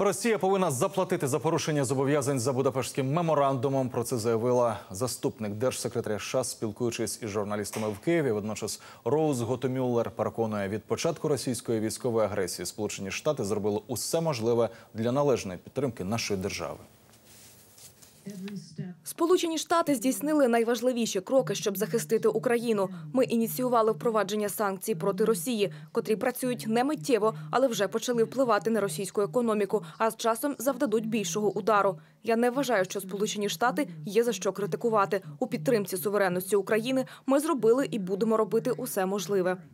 Росія повинна заплатити за порушення зобов'язань за Будапештським меморандумом. Про це заявила заступник держсекретаря США, спілкуючись із журналістами в Києві. Водночас Роуз Готомюллер переконує від початку російської військової агресії Сполучені Штати зробили усе можливе для належної підтримки нашої держави. Сполучені Штати здійснили найважливіші кроки, щоб захистити Україну. Ми ініціювали впровадження санкцій проти Росії, котрі працюють не миттєво, але вже почали впливати на російську економіку, а з часом завдадуть більшого удару. Я не вважаю, що Сполучені Штати є за що критикувати у підтримці суверенності України. Ми зробили і будемо робити усе можливе.